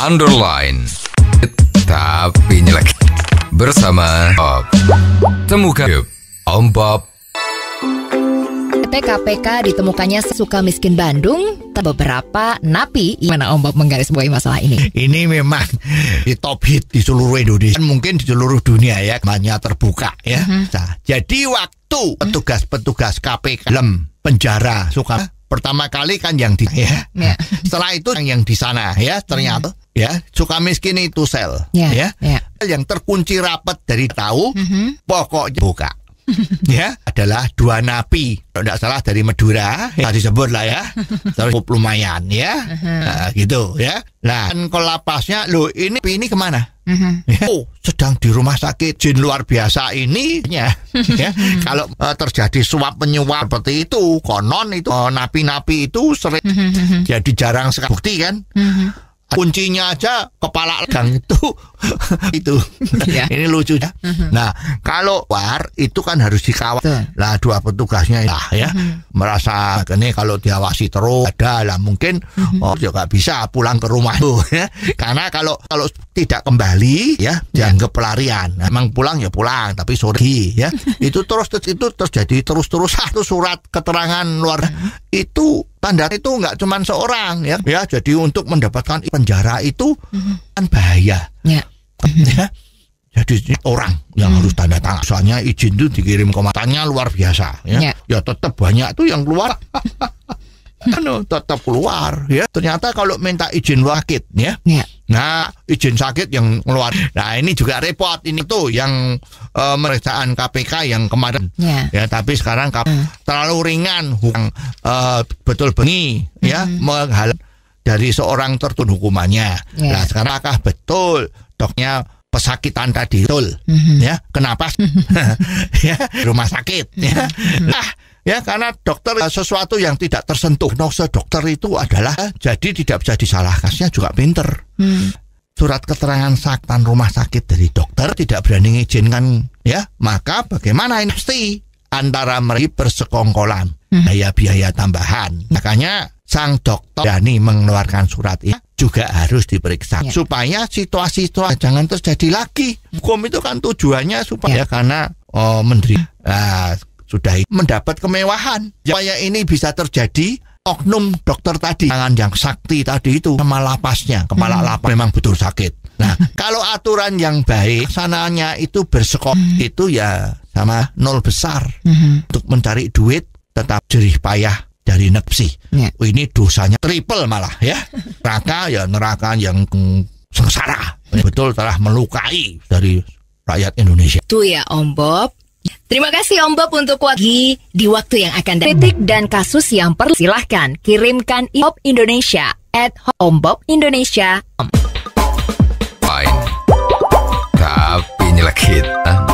underline tapi nyelek bersama Bob. Temukan Om Bob. PKPK KPK ditemukannya suka miskin Bandung beberapa napi mana Om Bob menggarisbawahi masalah ini. Ini memang di top hit di seluruh Indonesia mungkin di seluruh dunia ya hanya terbuka ya. mm -hmm. nah, jadi waktu petugas-petugas KPK lem penjara suka pertama kali kan yang di ya. ya. Setelah itu yang yang di sana ya ternyata hmm. ya suka miskin itu sel ya. ya ya. yang terkunci rapat dari tahu mm -hmm. pokoknya buka ya adalah dua napi kalau tidak salah dari Madura iya. tadi disebut lah ya terus lumayan ya nah, gitu ya nah kolapasnya lo ini ini kemana uh-huh. Oh, sedang di rumah sakit jin luar biasa ini ya. ya. Kalau uh, terjadi suap penyuap seperti itu, konon itu uh, napi-napi itu sering uh-huh. jadi jarang sekali bukti kan. uh-huh kuncinya aja kepala gang itu itu ya. ini lucu ya uh mhm. -huh. nah kalau war itu kan harus dikawal lah dua petugasnya lah ya uh mhm. -huh. merasa ini kalau diawasi terus ada lah mungkin uh mhm. -huh. oh juga ya bisa pulang ke rumah tuh ya karena kalau kalau tidak kembali ya dianggap pelarian nah, emang pulang ya pulang tapi sore ya itu terus itu terjadi terus terus terusan surat keterangan luar itu Tanda itu nggak cuma seorang ya. Ya, jadi untuk mendapatkan penjara itu kan bahaya. Ya. ya. Jadi orang yang hmm. harus tanda tangan. Soalnya izin itu dikirim ke matanya luar biasa ya. Ya, ya tetap banyak tuh yang keluar. Anu, tetap keluar ya. Ternyata kalau minta izin wakit ya. ya Nah, izin sakit yang keluar. Nah, ini juga repot. Ini tuh yang e, meriksaan KPK yang kemarin. Yeah. Ya, tapi sekarang KPK mm. terlalu ringan hukum e, betul bengi mm. ya hmm. menghal dari seorang tertun hukumannya. Yeah. Nah, sekarang apakah betul doknya pesakitan tadi betul mm -hmm. ya? Kenapa? ya, rumah sakit ya. Nah, Ya, karena dokter eh, sesuatu yang tidak tersentuh. Nose dokter itu adalah eh, jadi tidak bisa disalahkannya juga pinter. Hmm. Surat keterangan saktan rumah sakit dari dokter tidak berani mengizinkan ya, maka bagaimana ini pasti antara mereka bersekongkolan biaya daya biaya tambahan. Makanya sang dokter berani mengeluarkan surat ini juga harus diperiksa ya. supaya situasi itu jangan terjadi lagi. Hukum itu kan tujuannya supaya ya. karena oh, menteri uh, sudah mendapat kemewahan. Ya. Supaya ini bisa terjadi, oknum dokter tadi, tangan yang sakti tadi itu, sama lapasnya, kepala hmm. lapas memang betul sakit. Nah, hmm. kalau aturan yang baik, sananya itu bersekop, hmm. itu ya sama nol besar hmm. untuk mencari duit tetap jerih payah dari nepsi. Hmm. Ini dosanya triple malah ya. Neraka ya neraka yang sengsara. Ya. Betul telah melukai dari rakyat Indonesia. Itu ya Om Bob. Terima kasih Om Bob untuk pagi di waktu yang akan datang. Kritik dan kasus yang perlu silahkan kirimkan Bob Indonesia at Om Bob Indonesia. Fine. Tapi nyelekit. Ah.